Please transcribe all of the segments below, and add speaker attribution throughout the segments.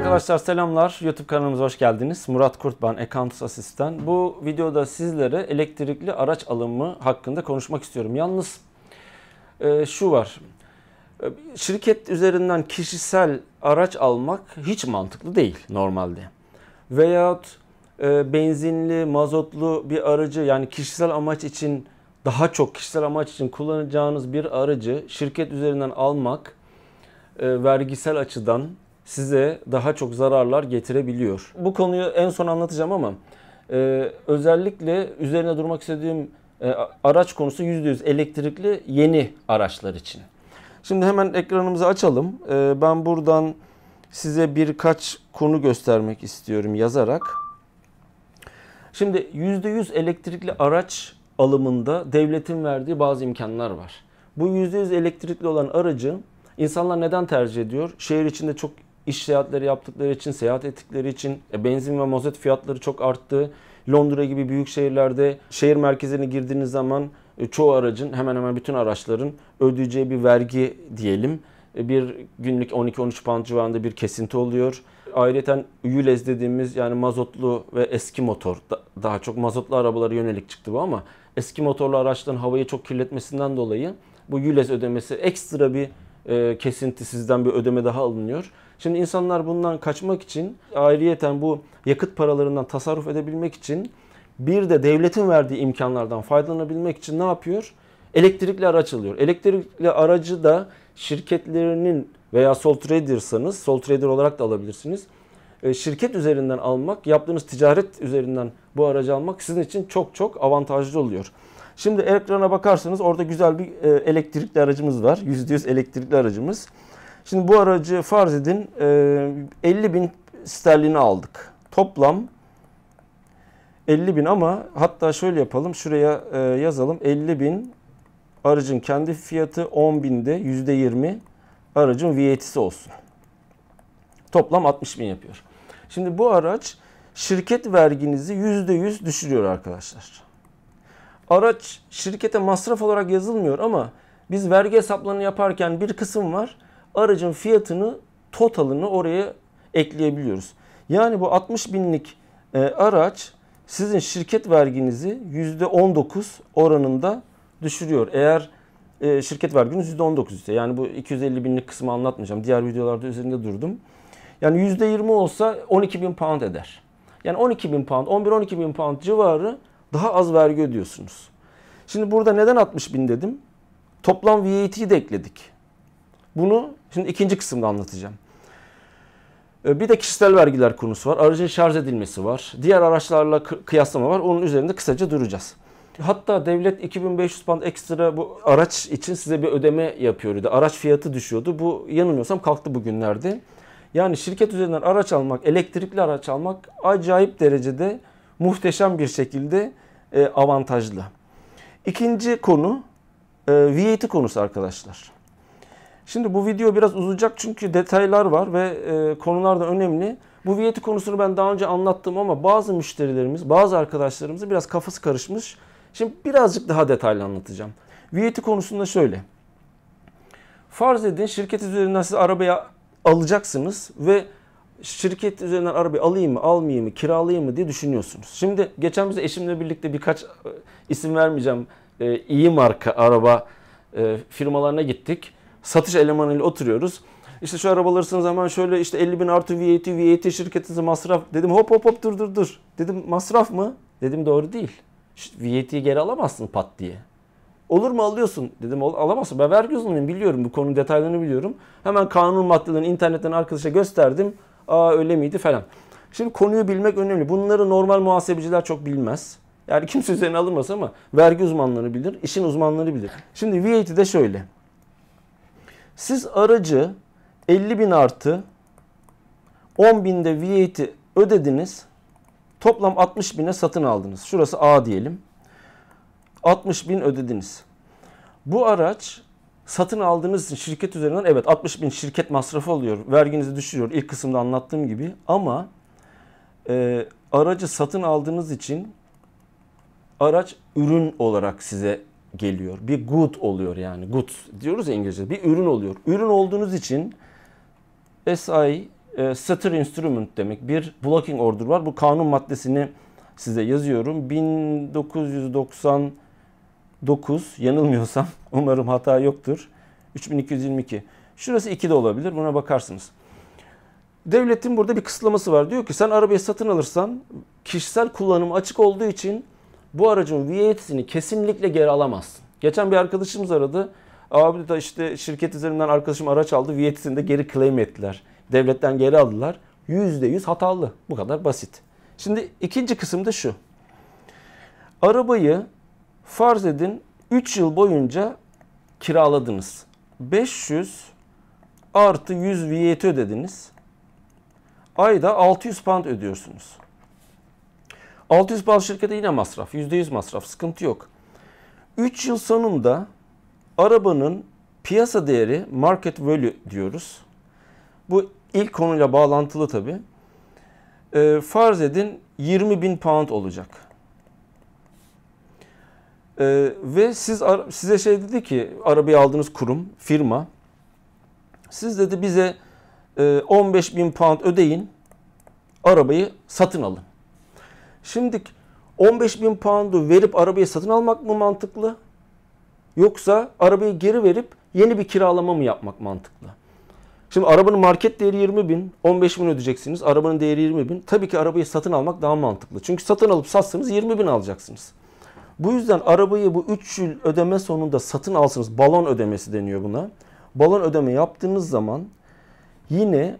Speaker 1: Arkadaşlar selamlar. YouTube kanalımıza hoş geldiniz. Murat Kurt ben, Ekantus Asistan. Bu videoda sizlere elektrikli araç alımı hakkında konuşmak istiyorum. Yalnız e, şu var. E, şirket üzerinden kişisel araç almak hiç mantıklı değil normalde. Veyahut e, benzinli, mazotlu bir aracı yani kişisel amaç için daha çok kişisel amaç için kullanacağınız bir aracı şirket üzerinden almak e, vergisel açıdan size daha çok zararlar getirebiliyor. Bu konuyu en son anlatacağım ama e, özellikle üzerine durmak istediğim e, araç konusu %100 elektrikli yeni araçlar için. Şimdi hemen ekranımızı açalım. E, ben buradan size birkaç konu göstermek istiyorum yazarak. Şimdi %100 elektrikli araç alımında devletin verdiği bazı imkanlar var. Bu %100 elektrikli olan aracın insanlar neden tercih ediyor? Şehir içinde çok iş seyahatleri yaptıkları için, seyahat ettikleri için e, benzin ve mazot fiyatları çok arttı. Londra gibi büyük şehirlerde şehir merkezine girdiğiniz zaman e, çoğu aracın hemen hemen bütün araçların ödeyeceği bir vergi diyelim. E, bir günlük 12-13 pound civarında bir kesinti oluyor. Ayrıca ULEZ dediğimiz yani mazotlu ve eski motor daha çok mazotlu arabalara yönelik çıktı bu ama eski motorlu araçların havayı çok kirletmesinden dolayı bu ULEZ ödemesi ekstra bir kesinti sizden bir ödeme daha alınıyor. Şimdi insanlar bundan kaçmak için ayrıyeten bu yakıt paralarından tasarruf edebilmek için bir de devletin verdiği imkanlardan faydalanabilmek için ne yapıyor? Elektrikli araç alıyor. Elektrikli aracı da şirketlerinin veya sol tradersanız sol trader olarak da alabilirsiniz. E, şirket üzerinden almak, yaptığınız ticaret üzerinden bu aracı almak sizin için çok çok avantajlı oluyor. Şimdi ekrana bakarsanız orada güzel bir e, elektrikli aracımız var. %100 elektrikli aracımız. Şimdi bu aracı farz edin 50 e, bin sterlini aldık. Toplam 50 bin ama hatta şöyle yapalım şuraya e, yazalım 50 bin aracın kendi fiyatı 10 binde yüzde %20 aracın VAT'si olsun. Toplam 60 bin yapıyor. Şimdi bu araç şirket verginizi yüzde yüz düşürüyor arkadaşlar. Araç şirkete masraf olarak yazılmıyor ama biz vergi hesaplarını yaparken bir kısım var aracın fiyatını totalını oraya ekleyebiliyoruz. Yani bu 60 binlik e, araç sizin şirket verginizi %19 oranında düşürüyor. Eğer e, şirket verginiz %19 ise yani bu 250 binlik kısmı anlatmayacağım. Diğer videolarda üzerinde durdum. Yani %20 olsa 12 bin pound eder. Yani 12 bin pound, 11-12 bin pound civarı daha az vergi ödüyorsunuz. Şimdi burada neden 60 bin dedim? Toplam VAT'yi de ekledik. Bunu Şimdi ikinci kısımda anlatacağım. Ee, bir de kişisel vergiler konusu var. Aracın şarj edilmesi var. Diğer araçlarla kıyaslama var. Onun üzerinde kısaca duracağız. Hatta devlet 2500 pound ekstra bu araç için size bir ödeme yapıyordu. Araç fiyatı düşüyordu. Bu yanılmıyorsam kalktı bugünlerde. Yani şirket üzerinden araç almak, elektrikli araç almak acayip derecede muhteşem bir şekilde e, avantajlı. İkinci konu e, VAT konusu arkadaşlar. Şimdi bu video biraz uzayacak çünkü detaylar var ve e, konular da önemli. Bu viyeti konusunu ben daha önce anlattım ama bazı müşterilerimiz, bazı arkadaşlarımızın biraz kafası karışmış. Şimdi birazcık daha detaylı anlatacağım. Viyeti konusunda şöyle. Farz edin şirket üzerinden siz arabayı alacaksınız ve şirket üzerinden arabayı alayım mı, almayayım mı, kiralayayım mı diye düşünüyorsunuz. Şimdi geçen bize eşimle birlikte birkaç e, isim vermeyeceğim e, iyi marka araba e, firmalarına gittik satış elemanıyla oturuyoruz. İşte şu araba alırsın zaman şöyle işte 50 bin artı VAT, VAT şirketinize masraf. Dedim hop hop hop dur dur dur. Dedim masraf mı? Dedim doğru değil. İşte VAT'yi geri alamazsın pat diye. Olur mu alıyorsun? Dedim alamazsın. Ben vergi uzmanıyım biliyorum bu konunun detaylarını biliyorum. Hemen kanun maddelerini internetten arkadaşa gösterdim. Aa öyle miydi falan. Şimdi konuyu bilmek önemli. Bunları normal muhasebeciler çok bilmez. Yani kimse üzerine alınmaz ama vergi uzmanları bilir, işin uzmanları bilir. Şimdi de şöyle. Siz aracı 50 bin artı 10 binde VAT ödediniz. Toplam 60 bine satın aldınız. Şurası A diyelim. 60 bin ödediniz. Bu araç satın aldığınız için şirket üzerinden evet 60 bin şirket masrafı oluyor. Verginizi düşürüyor ilk kısımda anlattığım gibi. Ama e, aracı satın aldığınız için araç ürün olarak size geliyor. Bir good oluyor yani. Good diyoruz ya İngilizce. Bir ürün oluyor. Ürün olduğunuz için SI e, Setter Instrument demek bir blocking order var. Bu kanun maddesini size yazıyorum. 1999 yanılmıyorsam umarım hata yoktur. 3222. Şurası 2 de olabilir. Buna bakarsınız. Devletin burada bir kısıtlaması var. Diyor ki sen arabayı satın alırsan kişisel kullanım açık olduğu için bu aracın VAT'sini kesinlikle geri alamazsın. Geçen bir arkadaşımız aradı. Abi da işte şirket üzerinden arkadaşım araç aldı. VAT'sini de geri claim ettiler. Devletten geri aldılar. %100 hatalı. Bu kadar basit. Şimdi ikinci kısım da şu. Arabayı farz edin 3 yıl boyunca kiraladınız. 500 artı 100 VAT ödediniz. Ayda 600 pound ödüyorsunuz. 600 bal şirkete yine masraf. %100 masraf. Sıkıntı yok. 3 yıl sonunda arabanın piyasa değeri market value diyoruz. Bu ilk konuyla bağlantılı tabi. E, ee, farz edin 20 bin pound olacak. E, ve siz size şey dedi ki arabayı aldığınız kurum, firma. Siz dedi bize e, 15 bin pound ödeyin arabayı satın alın. Şimdi 15 bin poundu verip arabayı satın almak mı mantıklı? Yoksa arabayı geri verip yeni bir kiralama mı yapmak mantıklı? Şimdi arabanın market değeri 20 bin, 15 bin ödeyeceksiniz. Arabanın değeri 20 bin. Tabii ki arabayı satın almak daha mantıklı. Çünkü satın alıp satsanız 20 bin alacaksınız. Bu yüzden arabayı bu 3 yıl ödeme sonunda satın alsanız Balon ödemesi deniyor buna. Balon ödeme yaptığınız zaman yine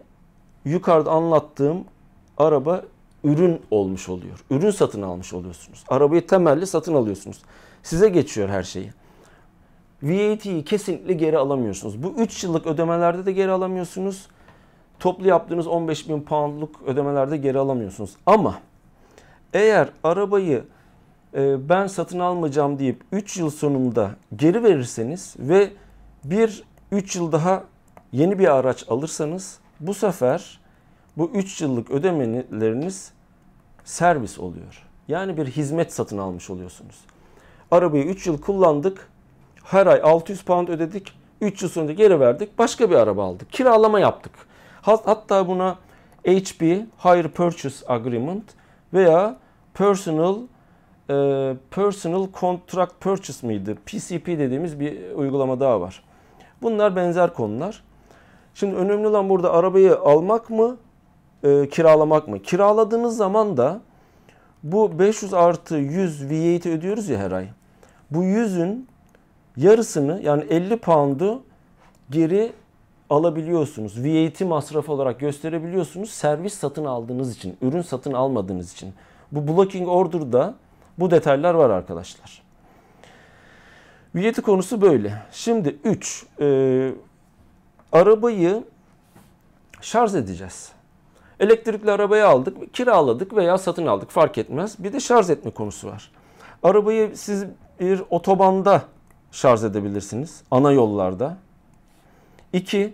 Speaker 1: yukarıda anlattığım araba ürün olmuş oluyor. Ürün satın almış oluyorsunuz. Arabayı temelli satın alıyorsunuz. Size geçiyor her şeyi. VAT'yi kesinlikle geri alamıyorsunuz. Bu 3 yıllık ödemelerde de geri alamıyorsunuz. Toplu yaptığınız 15 bin poundluk ödemelerde geri alamıyorsunuz. Ama eğer arabayı e, ben satın almayacağım deyip 3 yıl sonunda geri verirseniz ve bir 3 yıl daha yeni bir araç alırsanız bu sefer bu 3 yıllık ödemeleriniz servis oluyor. Yani bir hizmet satın almış oluyorsunuz. Arabayı 3 yıl kullandık. Her ay 600 pound ödedik. 3 yıl sonra geri verdik. Başka bir araba aldık. Kiralama yaptık. Hatta buna HP Hire Purchase Agreement veya Personal e, Personal Contract Purchase mıydı? PCP dediğimiz bir uygulama daha var. Bunlar benzer konular. Şimdi önemli olan burada arabayı almak mı e, kiralamak mı? Kiraladığımız zaman da bu 500 artı 100 VAT e ödüyoruz ya her ay. Bu 100'ün yarısını yani 50 pound'u geri alabiliyorsunuz. VAT e masrafı olarak gösterebiliyorsunuz. Servis satın aldığınız için, ürün satın almadığınız için. Bu blocking order'da bu detaylar var arkadaşlar. VAT e konusu böyle. Şimdi 3. E, arabayı şarj edeceğiz. Elektrikli arabayı aldık, kiraladık veya satın aldık fark etmez. Bir de şarj etme konusu var. Arabayı siz bir otobanda şarj edebilirsiniz. Ana yollarda. İki,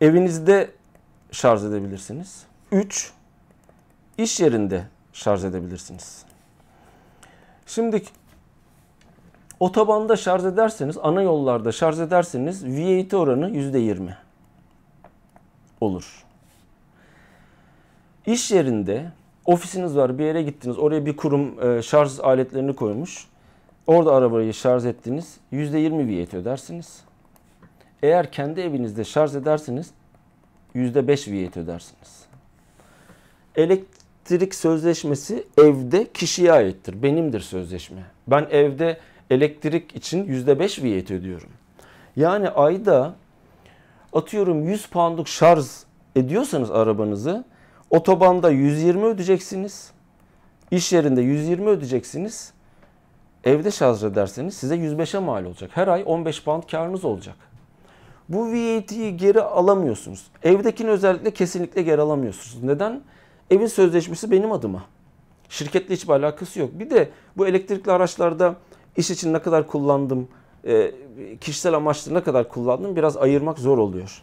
Speaker 1: evinizde şarj edebilirsiniz. Üç, iş yerinde şarj edebilirsiniz. Şimdi otobanda şarj ederseniz, ana yollarda şarj ederseniz V8 oranı yirmi olur. İş yerinde ofisiniz var bir yere gittiniz oraya bir kurum e, şarj aletlerini koymuş. Orada arabayı şarj ettiniz. %20 viyet ödersiniz. Eğer kendi evinizde şarj edersiniz %5 viyet ödersiniz. Elektrik sözleşmesi evde kişiye aittir. Benimdir sözleşme. Ben evde elektrik için %5 viyet ödüyorum. Yani ayda atıyorum 100 poundluk şarj ediyorsanız arabanızı Otobanda 120 ödeyeceksiniz. İş yerinde 120 ödeyeceksiniz. Evde şarj ederseniz size 105'e mal olacak. Her ay 15 pound karınız olacak. Bu VAT'yi e geri alamıyorsunuz. Evdekini özellikle kesinlikle geri alamıyorsunuz. Neden? Evin sözleşmesi benim adıma. Şirketle hiçbir alakası yok. Bir de bu elektrikli araçlarda iş için ne kadar kullandım, e, kişisel amaçlı ne kadar kullandım biraz ayırmak zor oluyor.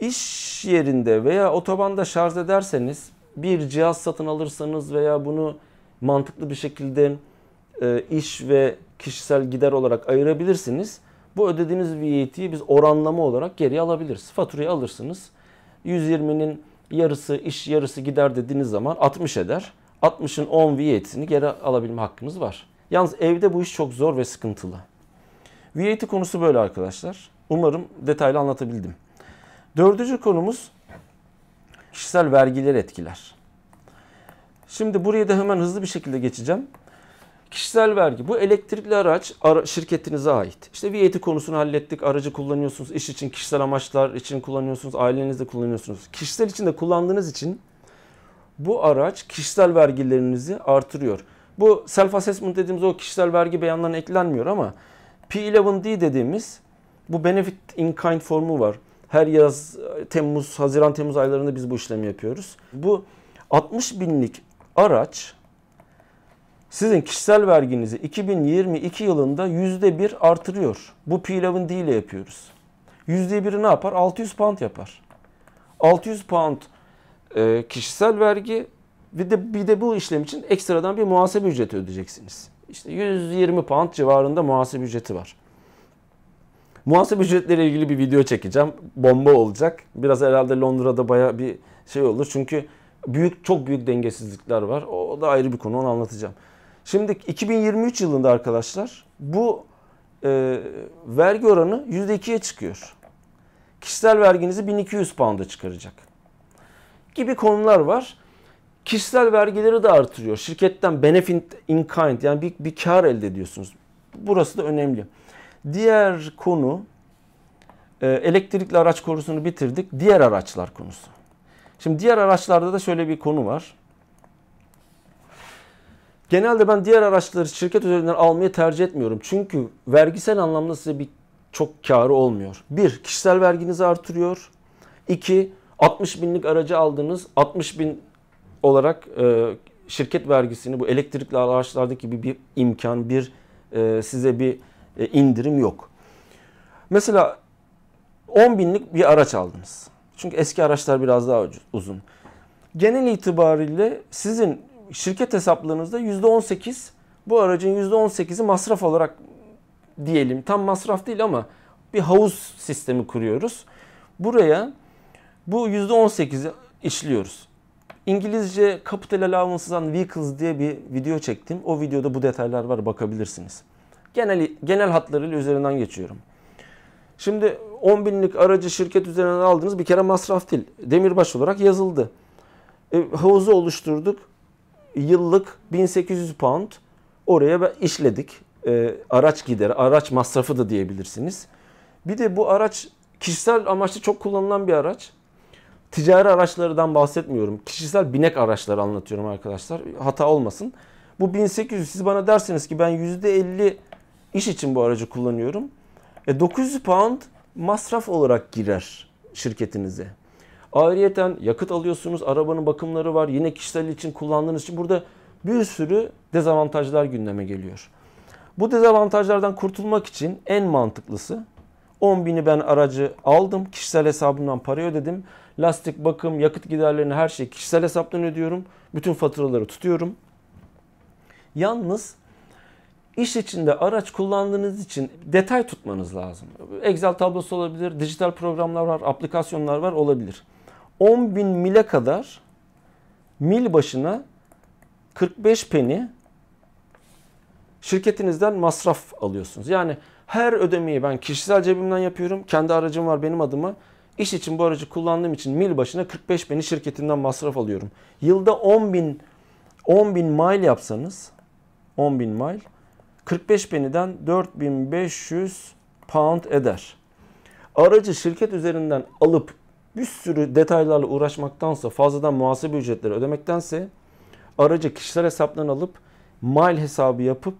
Speaker 1: İş yerinde veya otobanda şarj ederseniz bir cihaz satın alırsanız veya bunu mantıklı bir şekilde e, iş ve kişisel gider olarak ayırabilirsiniz. Bu ödediğiniz VAT'yi e biz oranlama olarak geri alabiliriz. Faturayı alırsınız. 120'nin yarısı iş yarısı gider dediğiniz zaman 60 eder. 60'ın 10 VAT'ini e geri alabilme hakkınız var. Yalnız evde bu iş çok zor ve sıkıntılı. VAT e konusu böyle arkadaşlar. Umarım detaylı anlatabildim. Dördüncü konumuz kişisel vergiler etkiler. Şimdi buraya da hemen hızlı bir şekilde geçeceğim. Kişisel vergi. Bu elektrikli araç ara, şirketinize ait. İşte VAT konusunu hallettik. Aracı kullanıyorsunuz. iş için, kişisel amaçlar için kullanıyorsunuz. Ailenizde kullanıyorsunuz. Kişisel için de kullandığınız için bu araç kişisel vergilerinizi artırıyor. Bu self assessment dediğimiz o kişisel vergi beyanlarına eklenmiyor ama P11D dediğimiz bu benefit in kind formu var. Her yaz Temmuz, Haziran, Temmuz aylarında biz bu işlemi yapıyoruz. Bu 60 binlik araç sizin kişisel verginizi 2022 yılında %1 artırıyor. Bu pilavın D ile yapıyoruz. %1'i ne yapar? 600 pound yapar. 600 pound e, kişisel vergi bir de, bir de bu işlem için ekstradan bir muhasebe ücreti ödeyeceksiniz. İşte 120 pound civarında muhasebe ücreti var. Muhasebe ücretleriyle ilgili bir video çekeceğim. Bomba olacak. Biraz herhalde Londra'da baya bir şey olur. Çünkü büyük çok büyük dengesizlikler var. O da ayrı bir konu onu anlatacağım. Şimdi 2023 yılında arkadaşlar bu e, vergi oranı %2'ye çıkıyor. Kişisel verginizi 1200 pound'a çıkaracak. Gibi konular var. Kişisel vergileri de artırıyor. Şirketten benefit in kind yani bir, bir kar elde ediyorsunuz. Burası da önemli. Diğer konu e, elektrikli araç konusunu bitirdik. Diğer araçlar konusu. Şimdi diğer araçlarda da şöyle bir konu var. Genelde ben diğer araçları şirket üzerinden almayı tercih etmiyorum. Çünkü vergisel anlamda size bir çok karı olmuyor. Bir, kişisel verginizi artırıyor. İki, 60 binlik aracı aldınız. 60 bin olarak e, şirket vergisini bu elektrikli araçlardaki bir, bir imkan, bir e, size bir e, indirim yok. Mesela 10 binlik bir araç aldınız. Çünkü eski araçlar biraz daha uzun. Genel itibariyle sizin şirket hesaplarınızda %18 bu aracın %18'i masraf olarak diyelim. Tam masraf değil ama bir havuz sistemi kuruyoruz. Buraya bu %18'i işliyoruz. İngilizce Capital Allowances on Vehicles diye bir video çektim. O videoda bu detaylar var bakabilirsiniz genel, genel hatlarıyla üzerinden geçiyorum. Şimdi 10 binlik aracı şirket üzerinden aldınız bir kere masraf değil. Demirbaş olarak yazıldı. E, havuzu oluşturduk. Yıllık 1800 pound oraya işledik. E, araç gideri, araç masrafı da diyebilirsiniz. Bir de bu araç kişisel amaçlı çok kullanılan bir araç. Ticari araçlardan bahsetmiyorum. Kişisel binek araçları anlatıyorum arkadaşlar. Hata olmasın. Bu 1800 siz bana dersiniz ki ben %50 İş için bu aracı kullanıyorum. E, 900 pound masraf olarak girer şirketinize. Ayrıyeten yakıt alıyorsunuz, arabanın bakımları var. Yine kişisel için kullandığınız için burada bir sürü dezavantajlar gündeme geliyor. Bu dezavantajlardan kurtulmak için en mantıklısı 10 bini ben aracı aldım. Kişisel hesabımdan parayı ödedim. Lastik, bakım, yakıt giderlerini her şeyi kişisel hesaptan ödüyorum. Bütün faturaları tutuyorum. Yalnız iş içinde araç kullandığınız için detay tutmanız lazım. Excel tablosu olabilir, dijital programlar var, aplikasyonlar var olabilir. 10 bin mile kadar mil başına 45 peni şirketinizden masraf alıyorsunuz. Yani her ödemeyi ben kişisel cebimden yapıyorum. Kendi aracım var benim adıma. İş için bu aracı kullandığım için mil başına 45 peni şirketinden masraf alıyorum. Yılda 10 bin, 10 bin mile yapsanız 10 bin mile 45 peniden 4500 pound eder. Aracı şirket üzerinden alıp bir sürü detaylarla uğraşmaktansa fazladan muhasebe ücretleri ödemektense aracı kişisel hesaptan alıp mail hesabı yapıp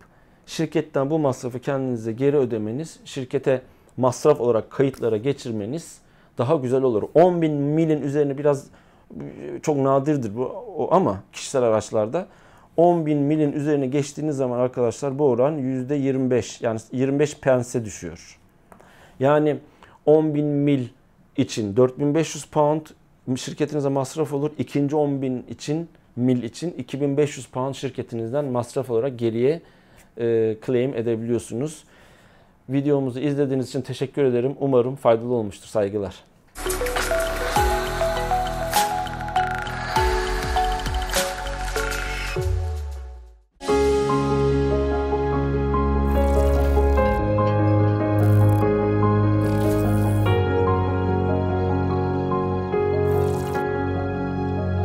Speaker 1: şirketten bu masrafı kendinize geri ödemeniz, şirkete masraf olarak kayıtlara geçirmeniz daha güzel olur. 10 bin milin üzerine biraz e, çok nadirdir bu ama kişisel araçlarda 10.000 milin üzerine geçtiğiniz zaman arkadaşlar bu oran %25 yani 25 pense düşüyor. Yani 10.000 mil için 4500 pound şirketinize masraf olur. İkinci 10.000 için mil için 2500 pound şirketinizden masraf olarak geriye e, claim edebiliyorsunuz. Videomuzu izlediğiniz için teşekkür ederim. Umarım faydalı olmuştur. Saygılar.